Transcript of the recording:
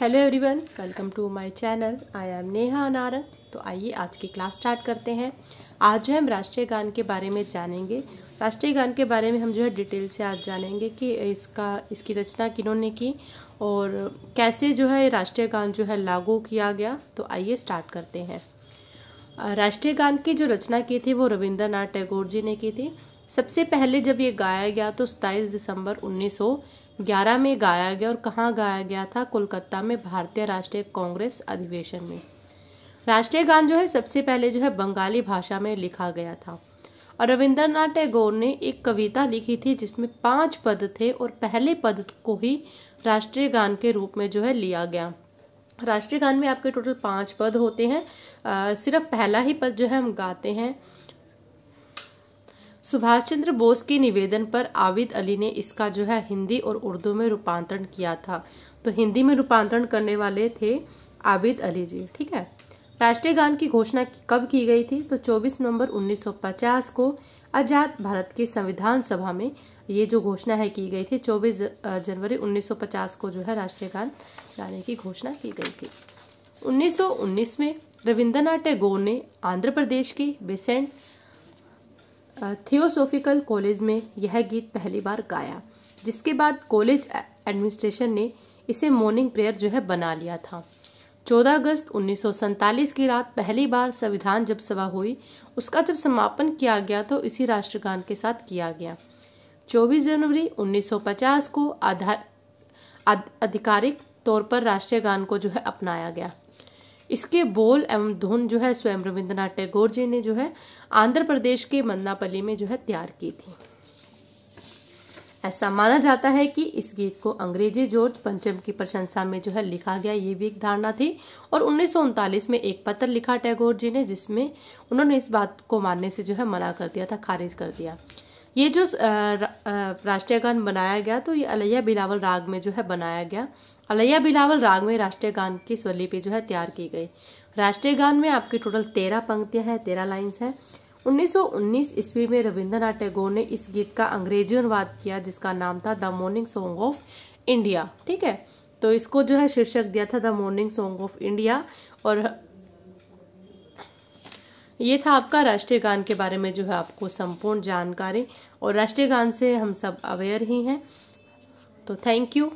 hello everyone welcome to my channel I am Neha Narang तो आइए आज की क्लास स्टार्ट करते हैं आज जो हम राष्ट्रीय गान के बारे में जानेंगे राष्ट्रीय गान के बारे में हम जो है डिटेल से आज जानेंगे कि इसका इसकी रचना किन्होंने की और कैसे जो है राष्ट्रीय गान जो है लागू किया गया तो आइए स्टार्ट करते हैं राष्ट्रीय गान की जो रचना की थी वो रविंद्रनाथ टैगोर जी ने की थी सबसे पहले जब ये गाया गया तो सताईस दिसंबर 1911 में गाया गया और कहाँ गाया गया था कोलकाता में भारतीय राष्ट्रीय कांग्रेस अधिवेशन में राष्ट्रीय गान जो है सबसे पहले जो है बंगाली भाषा में लिखा गया था और रविंद्रनाथ टैगोर ने एक कविता लिखी थी जिसमें पांच पद थे और पहले पद को ही राष्ट्रीय गान के रूप में जो है लिया गया राष्ट्रीय गान में आपके टोटल पांच पद होते हैं आ, सिर्फ पहला ही पद जो है हम गाते हैं सुभाष चंद्र बोस के निवेदन पर आबिद अली ने इसका जो है हिंदी और उर्दू में रूपांतरण किया था तो हिंदी में रूपांतरण करने वाले थे आबिद अली जी ठीक है राष्ट्रीय गान की घोषणा कब की गई थी तो 24 नवंबर 1950 को आज़ाद भारत की संविधान सभा में ये जो घोषणा है की गई थी 24 जनवरी 1950 को जो है राष्ट्रीय गान लाने की घोषणा की गई थी 1919 में रविंद्रनाथ टैगोर ने आंध्र प्रदेश के बेसेंट थियोसोफिकल कॉलेज में यह गीत पहली बार गाया जिसके बाद कॉलेज एडमिनिस्ट्रेशन ने इसे मॉर्निंग प्रेयर जो है बना लिया था 14 अगस्त उन्नीस की रात पहली बार संविधान जब सभा हुई उसका जब समापन किया गया तो इसी राष्ट्रगान के साथ किया गया 24 जनवरी 1950 को आधा आधिकारिक तौर पर राष्ट्रीय गान को जो है अपनाया गया इसके बोल एवं धुन जो है स्वयं रविंद्रनाथ टैगोर जी ने जो है आंध्र प्रदेश के मन्नापली में जो है तैयार की थी ऐसा माना जाता है कि इस गीत को अंग्रेजी जॉर्ज पंचम की प्रशंसा में जो है लिखा गया ये भी एक धारणा थी और उन्नीस में एक पत्र लिखा टैगोर जी ने जिसमें उन्होंने इस बात को मानने से जो है मना कर दिया था खारिज कर दिया ये जो राष्ट्रीय गान बनाया गया तो ये अलैया बिलावल राग में जो है बनाया गया अलैया बिलावल राग में राष्ट्रीय गान की स्वलिपि जो है तैयार की गई राष्ट्रीय गान में आपकी टोटल तेरह पंक्तियाँ हैं तेरह लाइन्स हैं 1919 ईस्वी में रविंद्रनाथ टैगोर ने इस गीत का अंग्रेजी अनुवाद किया जिसका नाम था the morning song of India ठीक है तो इसको जो है शीर्षक दिया था the morning song of India और ये था आपका राष्ट्रीय गान के बारे में जो है आपको संपूर्ण जानकारी और राष्ट्रीय गान से हम सब अवेयर ही हैं तो थैंक यू